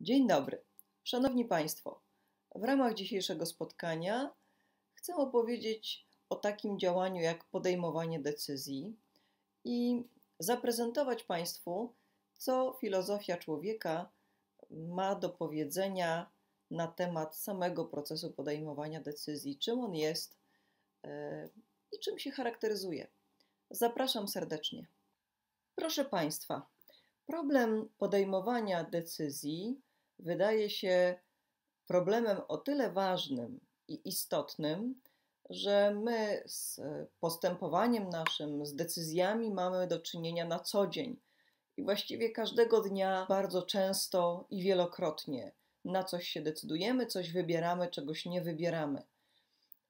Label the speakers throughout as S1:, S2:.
S1: Dzień dobry. Szanowni Państwo, w ramach dzisiejszego spotkania chcę opowiedzieć o takim działaniu jak podejmowanie decyzji i zaprezentować Państwu, co filozofia człowieka ma do powiedzenia na temat samego procesu podejmowania decyzji, czym on jest e, i czym się charakteryzuje. Zapraszam serdecznie. Proszę Państwa, problem podejmowania decyzji wydaje się problemem o tyle ważnym i istotnym, że my z postępowaniem naszym, z decyzjami mamy do czynienia na co dzień i właściwie każdego dnia bardzo często i wielokrotnie na coś się decydujemy, coś wybieramy, czegoś nie wybieramy.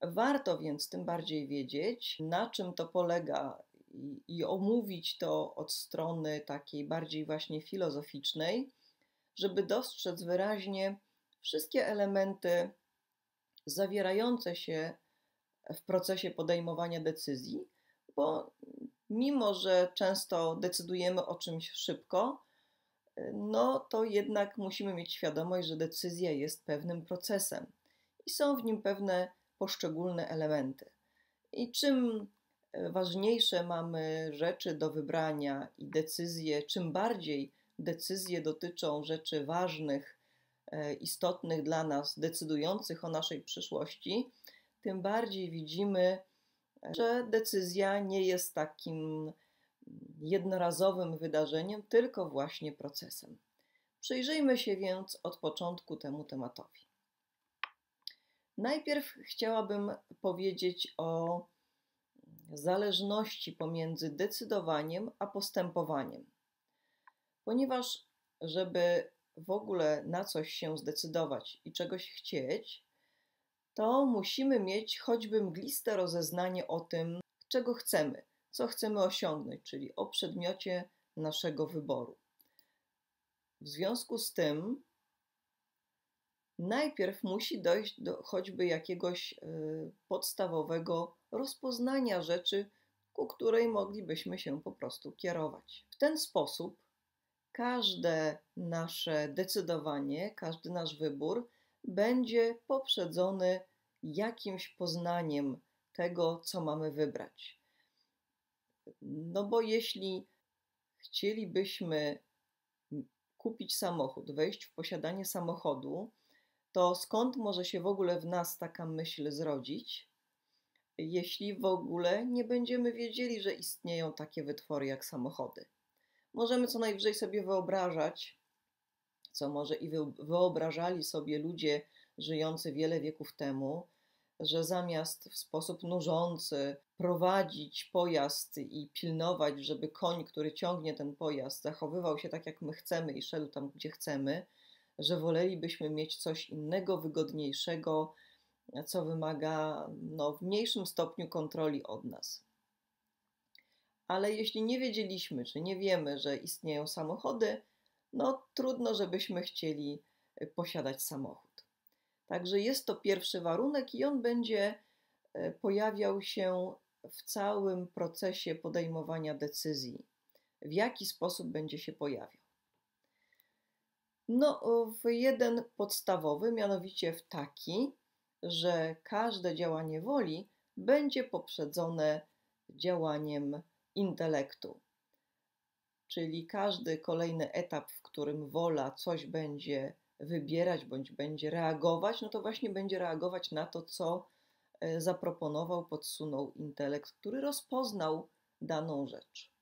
S1: Warto więc tym bardziej wiedzieć, na czym to polega i, i omówić to od strony takiej bardziej właśnie filozoficznej, żeby dostrzec wyraźnie wszystkie elementy zawierające się w procesie podejmowania decyzji, bo mimo, że często decydujemy o czymś szybko, no to jednak musimy mieć świadomość, że decyzja jest pewnym procesem i są w nim pewne poszczególne elementy. I czym ważniejsze mamy rzeczy do wybrania i decyzje, czym bardziej decyzje dotyczą rzeczy ważnych, e, istotnych dla nas, decydujących o naszej przyszłości, tym bardziej widzimy, e, że decyzja nie jest takim jednorazowym wydarzeniem, tylko właśnie procesem. Przyjrzyjmy się więc od początku temu tematowi. Najpierw chciałabym powiedzieć o zależności pomiędzy decydowaniem a postępowaniem ponieważ żeby w ogóle na coś się zdecydować i czegoś chcieć, to musimy mieć choćby mgliste rozeznanie o tym, czego chcemy, co chcemy osiągnąć, czyli o przedmiocie naszego wyboru. W związku z tym, najpierw musi dojść do choćby jakiegoś e, podstawowego rozpoznania rzeczy, ku której moglibyśmy się po prostu kierować. W ten sposób każde nasze decydowanie, każdy nasz wybór będzie poprzedzony jakimś poznaniem tego, co mamy wybrać. No bo jeśli chcielibyśmy kupić samochód, wejść w posiadanie samochodu, to skąd może się w ogóle w nas taka myśl zrodzić, jeśli w ogóle nie będziemy wiedzieli, że istnieją takie wytwory jak samochody? Możemy co najwyżej sobie wyobrażać, co może i wyobrażali sobie ludzie żyjący wiele wieków temu, że zamiast w sposób nużący prowadzić pojazd i pilnować, żeby koń, który ciągnie ten pojazd, zachowywał się tak, jak my chcemy i szedł tam, gdzie chcemy, że wolelibyśmy mieć coś innego, wygodniejszego, co wymaga no, w mniejszym stopniu kontroli od nas ale jeśli nie wiedzieliśmy, czy nie wiemy, że istnieją samochody, no trudno, żebyśmy chcieli e, posiadać samochód. Także jest to pierwszy warunek i on będzie e, pojawiał się w całym procesie podejmowania decyzji, w jaki sposób będzie się pojawiał. No, w jeden podstawowy, mianowicie w taki, że każde działanie woli będzie poprzedzone działaniem intelektu. Czyli każdy kolejny etap, w którym wola coś będzie wybierać bądź będzie reagować, no to właśnie będzie reagować na to, co e, zaproponował, podsunął intelekt, który rozpoznał daną rzecz.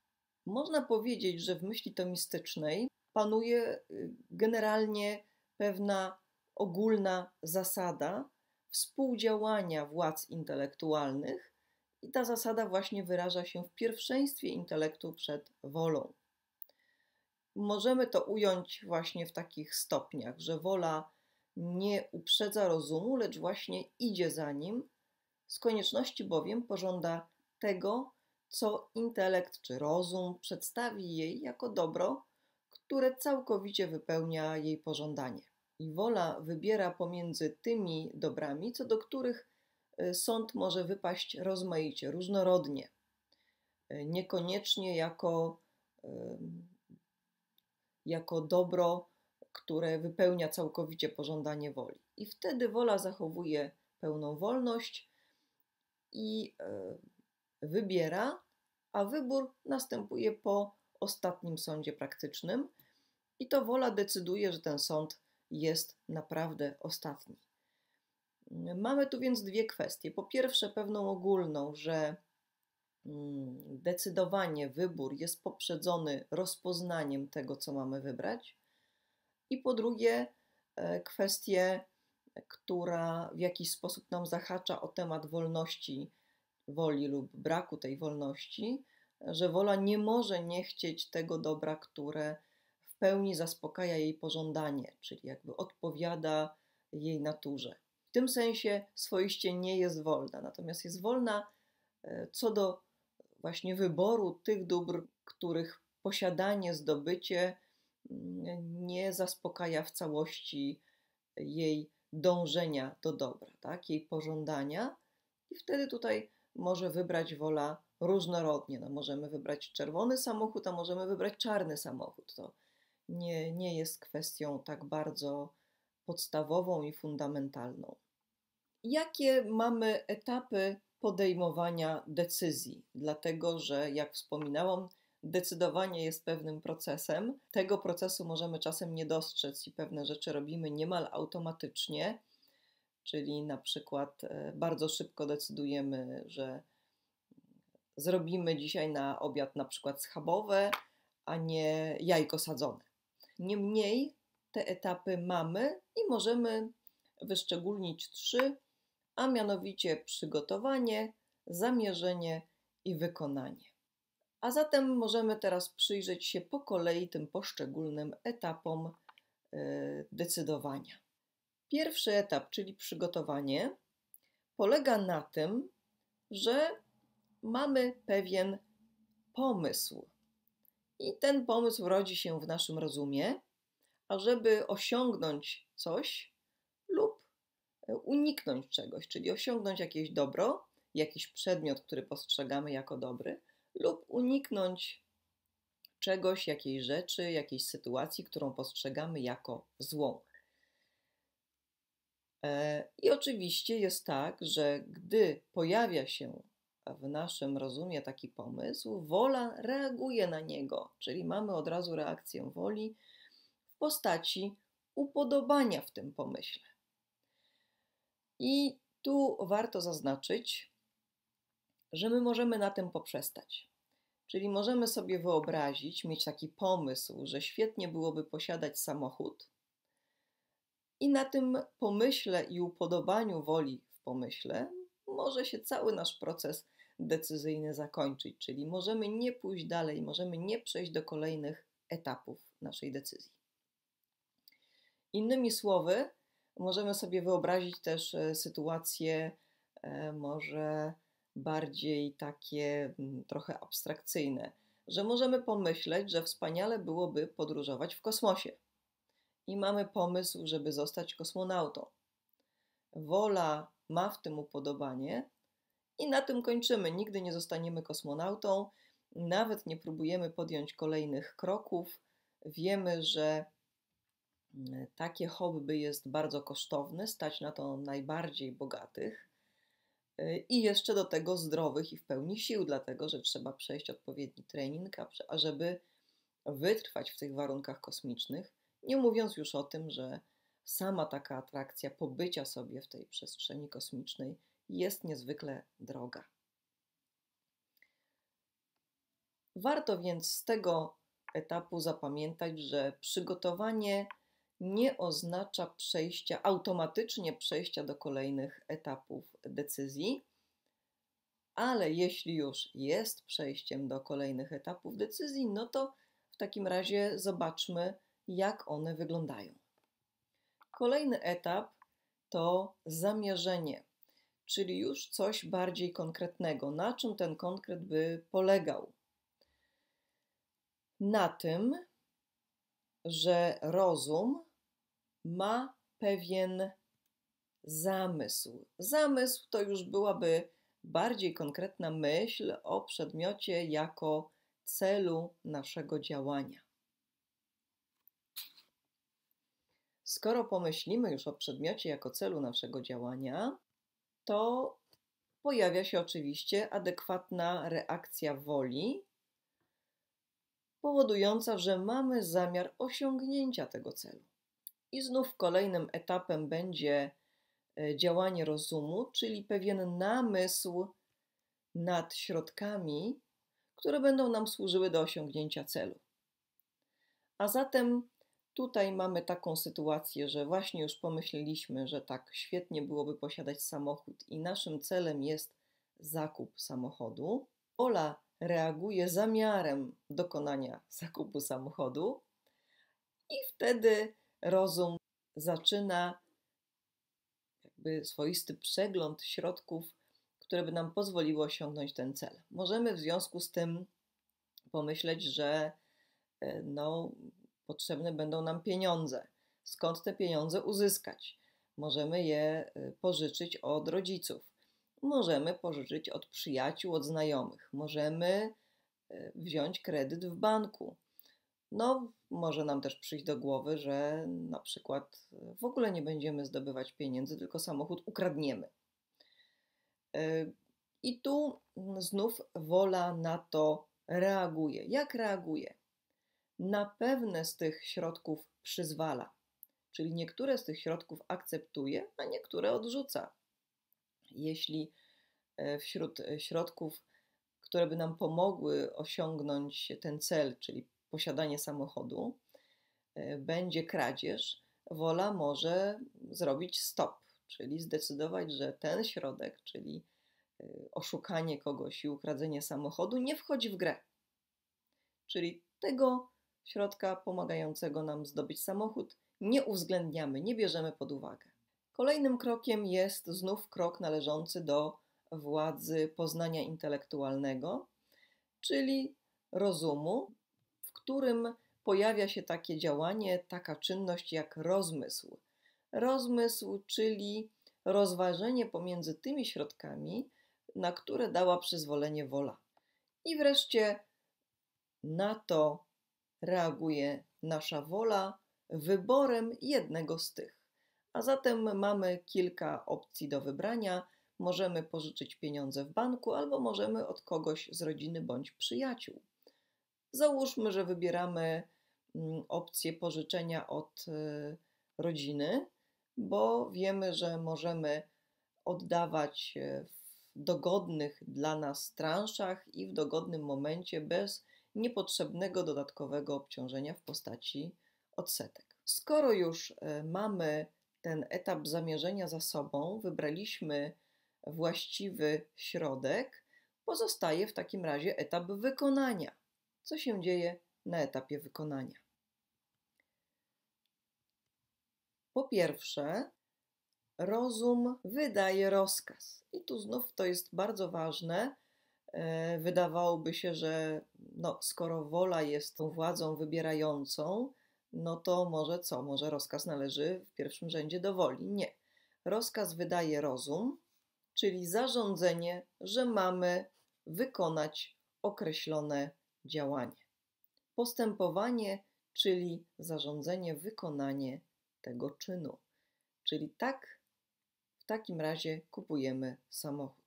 S1: Można powiedzieć, że w myśli tomistycznej panuje y, generalnie pewna ogólna zasada współdziałania władz intelektualnych, i ta zasada właśnie wyraża się w pierwszeństwie intelektu przed wolą. Możemy to ująć właśnie w takich stopniach, że wola nie uprzedza rozumu, lecz właśnie idzie za nim, z konieczności bowiem pożąda tego, co intelekt czy rozum przedstawi jej jako dobro, które całkowicie wypełnia jej pożądanie. I wola wybiera pomiędzy tymi dobrami, co do których Y, sąd może wypaść rozmaicie, różnorodnie, y, niekoniecznie jako, y, jako dobro, które wypełnia całkowicie pożądanie woli. I wtedy wola zachowuje pełną wolność i wybiera, a wybór następuje po ostatnim sądzie praktycznym, i to wola decyduje, że ten sąd jest naprawdę ostatni. Mamy tu więc dwie kwestie. Po pierwsze, pewną ogólną, że mm, decydowanie, wybór jest poprzedzony rozpoznaniem tego, co mamy wybrać. I po drugie, e, kwestię, która w jakiś sposób nam zahacza o temat wolności, woli lub braku tej wolności, że wola nie może nie chcieć tego dobra, które w pełni zaspokaja jej pożądanie, czyli jakby odpowiada jej naturze tym sensie swoiście nie jest wolna, natomiast jest wolna e, co do właśnie wyboru tych dóbr, których posiadanie, zdobycie mm, nie zaspokaja w całości jej dążenia do dobra, tak? jej pożądania, i wtedy tutaj może wybrać wola różnorodnie. No, możemy wybrać czerwony samochód, a możemy wybrać czarny samochód. To nie, nie jest kwestią tak bardzo podstawową i fundamentalną jakie mamy etapy podejmowania decyzji, dlatego że, jak wspominałam, decydowanie jest pewnym procesem. Tego procesu możemy czasem nie dostrzec i pewne rzeczy robimy niemal automatycznie, czyli na przykład e, bardzo szybko decydujemy, że zrobimy dzisiaj na obiad na przykład schabowe, a nie jajko sadzone. Niemniej te etapy mamy i możemy wyszczególnić trzy, a mianowicie przygotowanie, zamierzenie i wykonanie. A zatem możemy teraz przyjrzeć się po kolei tym poszczególnym etapom e, decydowania. Pierwszy etap, czyli przygotowanie, polega na tym, że mamy pewien pomysł. I ten pomysł rodzi się w naszym rozumie, a żeby osiągnąć coś, uniknąć czegoś, czyli osiągnąć jakieś dobro, jakiś przedmiot, który postrzegamy jako dobry, lub uniknąć czegoś, jakiejś rzeczy, jakiejś sytuacji, którą postrzegamy jako złą. E, I oczywiście jest tak, że gdy pojawia się w naszym rozumie taki pomysł, wola reaguje na niego, czyli mamy od razu reakcję woli w postaci upodobania w tym pomyśle. I tu warto zaznaczyć, że my możemy na tym poprzestać. Czyli możemy sobie wyobrazić, mieć taki pomysł, że świetnie byłoby posiadać samochód, i na tym pomyśle i upodobaniu woli w pomyśle może się cały nasz proces decyzyjny zakończyć, czyli możemy nie pójść dalej, możemy nie przejść do kolejnych etapów naszej decyzji. Innymi słowy, Możemy sobie wyobrazić też e, sytuacje e, może bardziej takie mm, trochę abstrakcyjne, że możemy pomyśleć, że wspaniale byłoby podróżować w kosmosie. I mamy pomysł, żeby zostać kosmonautą. Wola ma w tym upodobanie i na tym kończymy. Nigdy nie zostaniemy kosmonautą, nawet nie próbujemy podjąć kolejnych kroków. Wiemy, że takie hobby jest bardzo kosztowne, stać na to najbardziej bogatych y, i jeszcze do tego zdrowych i w pełni sił, dlatego że trzeba przejść odpowiedni trening, ażeby wytrwać w tych warunkach kosmicznych. Nie mówiąc już o tym, że sama taka atrakcja pobycia sobie w tej przestrzeni kosmicznej jest niezwykle droga. Warto więc z tego etapu zapamiętać, że przygotowanie nie oznacza przejścia, automatycznie przejścia do kolejnych etapów decyzji, ale jeśli już jest przejściem do kolejnych etapów decyzji, no to w takim razie zobaczmy, jak one wyglądają. Kolejny etap to zamierzenie, czyli już coś bardziej konkretnego, na czym ten konkret by polegał. Na tym, że rozum ma pewien zamysł. Zamysł to już byłaby bardziej konkretna myśl o przedmiocie jako celu naszego działania. Skoro pomyślimy już o przedmiocie jako celu naszego działania, to pojawia się oczywiście adekwatna reakcja woli powodująca, że mamy zamiar osiągnięcia tego celu. I znów kolejnym etapem będzie e, działanie rozumu, czyli pewien namysł nad środkami, które będą nam służyły do osiągnięcia celu. A zatem tutaj mamy taką sytuację, że właśnie już pomyśleliśmy, że tak świetnie byłoby posiadać samochód i naszym celem jest zakup samochodu. Ola reaguje zamiarem dokonania zakupu samochodu, i wtedy rozum zaczyna jakby swoisty przegląd środków, które by nam pozwoliły osiągnąć ten cel. Możemy w związku z tym pomyśleć, że e, no, potrzebne będą nam pieniądze. Skąd te pieniądze uzyskać? Możemy je e, pożyczyć od rodziców możemy pożyczyć od przyjaciół, od znajomych, możemy e, wziąć kredyt w banku. No, może nam też przyjść do głowy, że na przykład e, w ogóle nie będziemy zdobywać pieniędzy, tylko samochód ukradniemy. E, I tu mm, znów wola na to reaguje. Jak reaguje? Na pewne z tych środków przyzwala, czyli niektóre z tych środków akceptuje, a niektóre odrzuca. Jeśli e, wśród e, środków, które by nam pomogły osiągnąć ten cel, czyli posiadanie samochodu, e, będzie kradzież, wola może zrobić stop, czyli zdecydować, że ten środek, czyli oszukanie kogoś i ukradzenie samochodu, nie wchodzi w grę. Czyli tego środka pomagającego nam zdobyć samochód nie uwzględniamy, nie bierzemy pod uwagę. Kolejnym krokiem jest znów krok należący do władzy poznania intelektualnego, czyli rozumu, w którym pojawia się takie działanie, taka czynność jak rozmysł. Rozmysł, czyli rozważenie pomiędzy tymi środkami, na które dała przyzwolenie wola. I wreszcie na to reaguje nasza wola wyborem jednego z tych. A zatem mamy kilka opcji do wybrania. Możemy pożyczyć pieniądze w banku albo możemy od kogoś z rodziny bądź przyjaciół. Załóżmy, że wybieramy mm, opcję pożyczenia od y, rodziny, bo wiemy, że możemy oddawać y, w dogodnych dla nas transzach i w dogodnym momencie bez niepotrzebnego dodatkowego obciążenia w postaci odsetek. Skoro już y, mamy ten etap zamierzenia za sobą, wybraliśmy właściwy środek, pozostaje w takim razie etap wykonania. Co się dzieje na etapie wykonania? Po pierwsze, rozum wydaje rozkaz. I tu znów to jest bardzo ważne. E, wydawałoby się, że no, skoro wola jest tą władzą wybierającą, no to może co? Może rozkaz należy w pierwszym rzędzie do woli? Nie. Rozkaz wydaje rozum, czyli zarządzenie, że mamy wykonać określone działanie. Postępowanie, czyli zarządzenie, wykonanie tego czynu. Czyli tak, w takim razie kupujemy samochód.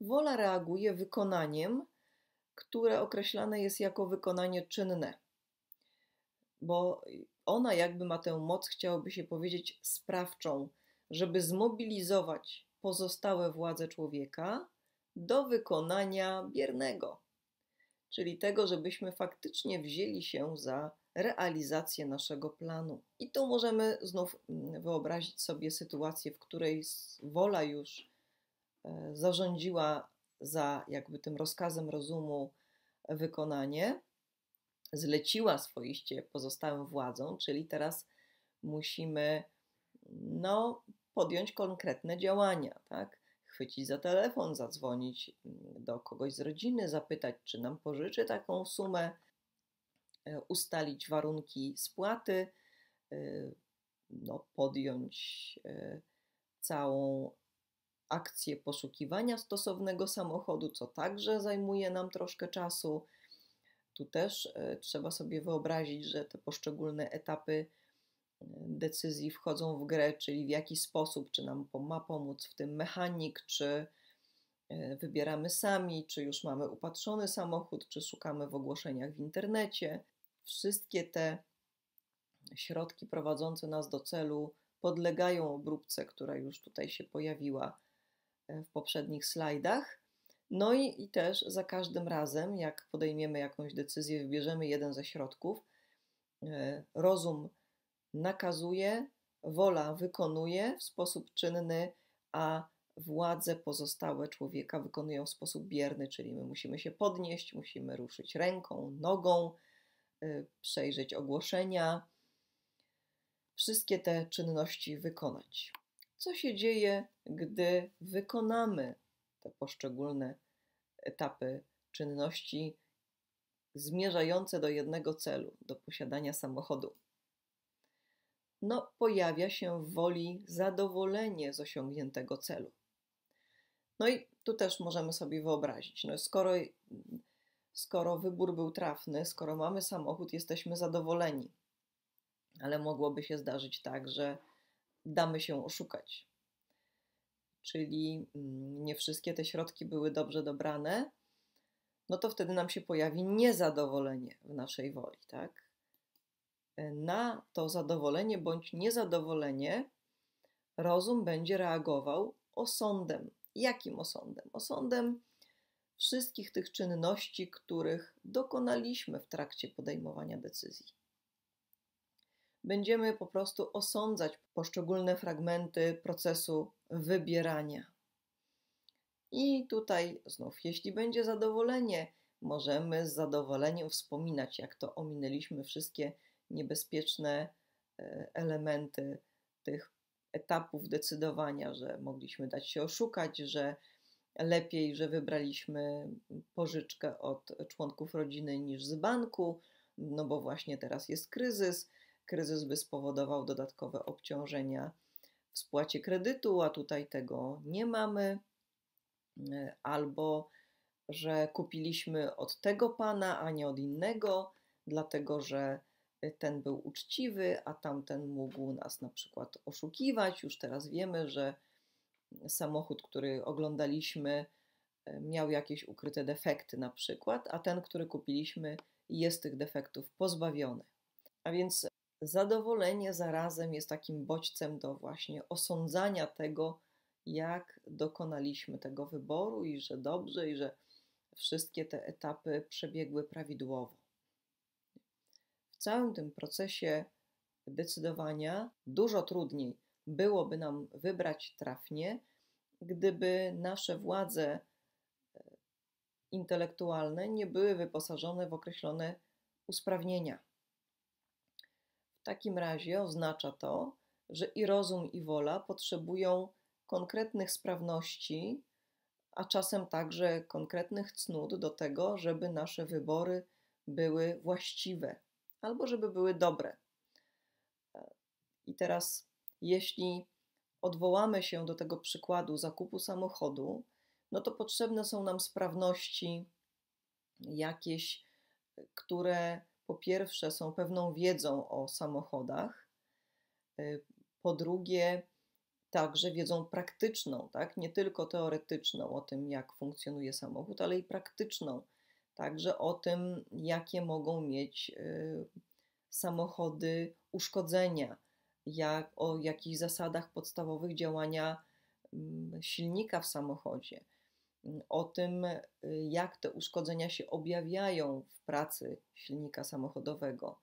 S1: Wola reaguje wykonaniem, które określane jest jako wykonanie czynne bo ona jakby ma tę moc, chciałoby się powiedzieć, sprawczą, żeby zmobilizować pozostałe władze człowieka do wykonania biernego, czyli tego, żebyśmy faktycznie wzięli się za realizację naszego planu. I tu możemy znów mm, wyobrazić sobie sytuację, w której wola już e, zarządziła za jakby tym rozkazem rozumu wykonanie, zleciła swoiście pozostałym władzom, czyli teraz musimy no, podjąć konkretne działania, tak? Chwycić za telefon, zadzwonić mm, do kogoś z rodziny, zapytać, czy nam pożyczy taką sumę, e, ustalić warunki spłaty, e, no, podjąć e, całą akcję poszukiwania stosownego samochodu, co także zajmuje nam troszkę czasu tu też e, trzeba sobie wyobrazić, że te poszczególne etapy e, decyzji wchodzą w grę, czyli w jaki sposób, czy nam ma pomóc w tym mechanik, czy e, wybieramy sami, czy już mamy upatrzony samochód, czy szukamy w ogłoszeniach w internecie. Wszystkie te środki prowadzące nas do celu podlegają obróbce, która już tutaj się pojawiła w poprzednich slajdach. No i, i też za każdym razem, jak podejmiemy jakąś decyzję, wybierzemy jeden ze środków, e, rozum nakazuje, wola wykonuje w sposób czynny, a władze pozostałe człowieka wykonują w sposób bierny, czyli my musimy się podnieść, musimy ruszyć ręką, nogą, e, przejrzeć ogłoszenia, wszystkie te czynności wykonać. Co się dzieje, gdy wykonamy te poszczególne etapy czynności zmierzające do jednego celu, do posiadania samochodu. No, pojawia się w woli zadowolenie z osiągniętego celu. No i tu też możemy sobie wyobrazić, no skoro, skoro wybór był trafny, skoro mamy samochód, jesteśmy zadowoleni, ale mogłoby się zdarzyć tak, że damy się oszukać, czyli mm, nie wszystkie te środki były dobrze dobrane, no to wtedy nam się pojawi niezadowolenie w naszej woli, tak? E, na to zadowolenie bądź niezadowolenie rozum będzie reagował osądem. Jakim osądem? Osądem wszystkich tych czynności, których dokonaliśmy w trakcie podejmowania decyzji. Będziemy po prostu osądzać poszczególne fragmenty procesu wybierania. I tutaj znów, jeśli będzie zadowolenie, możemy z zadowoleniem wspominać, jak to ominęliśmy wszystkie niebezpieczne e, elementy tych etapów decydowania, że mogliśmy dać się oszukać, że lepiej, że wybraliśmy pożyczkę od członków rodziny niż z banku, no bo właśnie teraz jest kryzys. Kryzys by spowodował dodatkowe obciążenia w spłacie kredytu, a tutaj tego nie mamy, e, albo że kupiliśmy od tego pana, a nie od innego, dlatego że e, ten był uczciwy, a tamten mógł nas na przykład oszukiwać. Już teraz wiemy, że samochód, który oglądaliśmy, e, miał jakieś ukryte defekty, na przykład, a ten, który kupiliśmy, jest tych defektów pozbawiony. A więc zadowolenie zarazem jest takim bodźcem do właśnie osądzania tego, jak dokonaliśmy tego wyboru i że dobrze, i że wszystkie te etapy przebiegły prawidłowo. W całym tym procesie decydowania dużo trudniej byłoby nam wybrać trafnie, gdyby nasze władze e, intelektualne nie były wyposażone w określone usprawnienia w takim razie oznacza to, że i rozum, i wola potrzebują konkretnych sprawności, a czasem także konkretnych cnót do tego, żeby nasze wybory były właściwe albo żeby były dobre. I teraz, jeśli odwołamy się do tego przykładu zakupu samochodu, no to potrzebne są nam sprawności jakieś, które po pierwsze są pewną wiedzą o samochodach, y, po drugie także wiedzą praktyczną, tak? nie tylko teoretyczną o tym, jak funkcjonuje samochód, ale i praktyczną, także o tym, jakie mogą mieć y, samochody uszkodzenia, jak, o jakichś zasadach podstawowych działania mm, silnika w samochodzie o tym, y, jak te uszkodzenia się objawiają w pracy silnika samochodowego,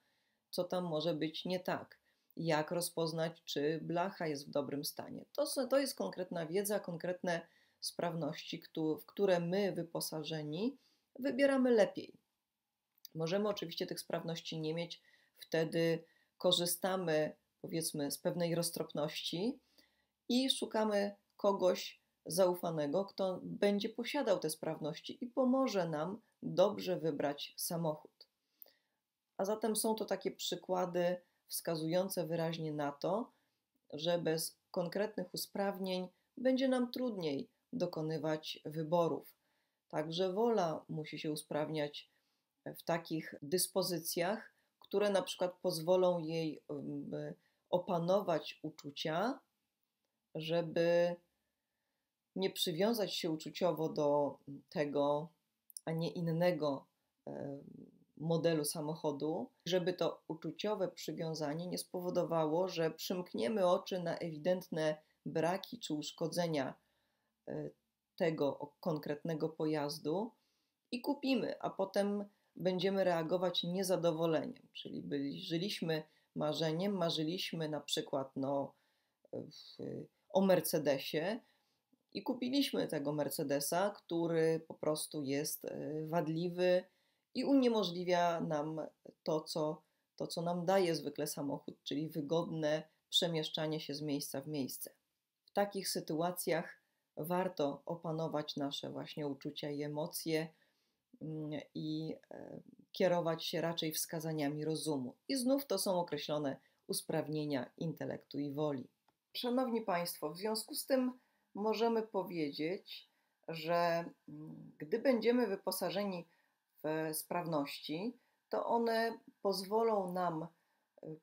S1: co tam może być nie tak, jak rozpoznać, czy blacha jest w dobrym stanie. To, to jest konkretna wiedza, konkretne sprawności, w które my wyposażeni wybieramy lepiej. Możemy oczywiście tych sprawności nie mieć, wtedy korzystamy powiedzmy z pewnej roztropności i szukamy kogoś, zaufanego, kto będzie posiadał te sprawności i pomoże nam dobrze wybrać samochód. A zatem są to takie przykłady wskazujące wyraźnie na to, że bez konkretnych usprawnień będzie nam trudniej dokonywać wyborów. Także wola musi się usprawniać w takich dyspozycjach, które na przykład pozwolą jej opanować uczucia, żeby nie przywiązać się uczuciowo do tego, a nie innego e, modelu samochodu, żeby to uczuciowe przywiązanie nie spowodowało, że przymkniemy oczy na ewidentne braki czy uszkodzenia e, tego konkretnego pojazdu i kupimy, a potem będziemy reagować niezadowoleniem. Czyli byli, żyliśmy marzeniem, marzyliśmy na przykład no, w, o Mercedesie, i kupiliśmy tego Mercedesa, który po prostu jest e, wadliwy i uniemożliwia nam to, co, to, co nam daje zwykle samochód, czyli wygodne przemieszczanie się z miejsca w miejsce. W takich sytuacjach warto opanować nasze właśnie uczucia i emocje mm, i e, kierować się raczej wskazaniami rozumu. I znów to są określone usprawnienia intelektu i woli. Szanowni Państwo, w związku z tym możemy powiedzieć, że mm, gdy będziemy wyposażeni w e, sprawności, to one pozwolą nam e,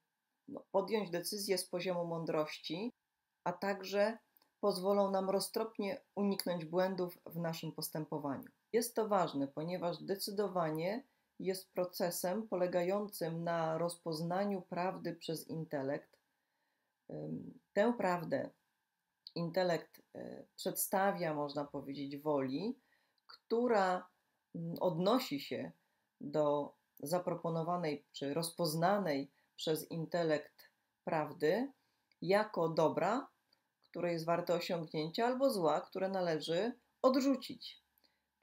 S1: no, podjąć decyzje z poziomu mądrości, a także pozwolą nam roztropnie uniknąć błędów w naszym postępowaniu. Jest to ważne, ponieważ decydowanie jest procesem polegającym na rozpoznaniu prawdy przez intelekt. Tę prawdę intelekt e, przedstawia, można powiedzieć, woli, która odnosi się do zaproponowanej czy rozpoznanej przez intelekt prawdy jako dobra, które jest warte osiągnięcia, albo zła, które należy odrzucić.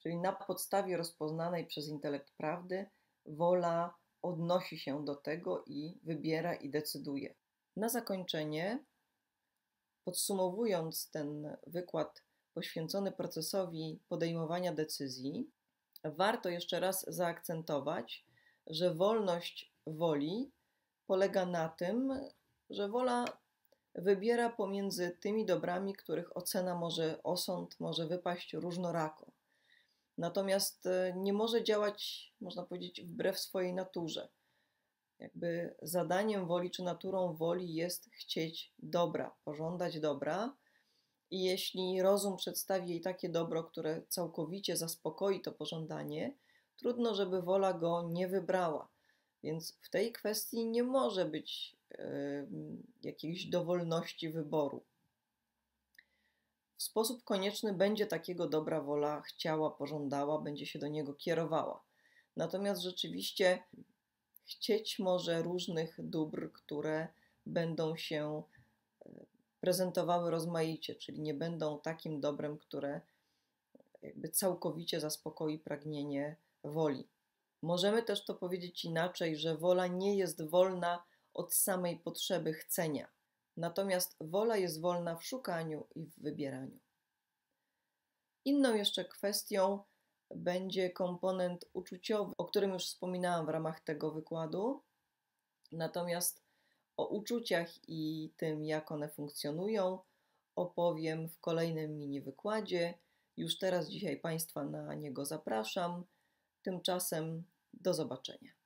S1: Czyli na podstawie rozpoznanej przez intelekt prawdy, wola odnosi się do tego i wybiera i decyduje. Na zakończenie Podsumowując ten wykład poświęcony procesowi podejmowania decyzji, warto jeszcze raz zaakcentować, że wolność woli polega na tym, że wola wybiera pomiędzy tymi dobrami, których ocena może osąd może wypaść różnorako. Natomiast e, nie może działać, można powiedzieć, wbrew swojej naturze jakby zadaniem woli czy naturą woli jest chcieć dobra, pożądać dobra. I jeśli rozum przedstawi jej takie dobro, które całkowicie zaspokoi to pożądanie, trudno, żeby wola go nie wybrała. Więc w tej kwestii nie może być yy, jakiejś dowolności wyboru. W sposób konieczny będzie takiego dobra wola chciała, pożądała, będzie się do niego kierowała. Natomiast rzeczywiście chcieć może różnych dóbr, które będą się e, prezentowały rozmaicie, czyli nie będą takim dobrem, które e, jakby całkowicie zaspokoi pragnienie woli. Możemy też to powiedzieć inaczej, że wola nie jest wolna od samej potrzeby chcenia, natomiast wola jest wolna w szukaniu i w wybieraniu. Inną jeszcze kwestią będzie komponent uczuciowy, o którym już wspominałam w ramach tego wykładu. Natomiast o uczuciach i tym, jak one funkcjonują, opowiem w kolejnym mini wykładzie. Już teraz dzisiaj Państwa na niego zapraszam. Tymczasem do zobaczenia.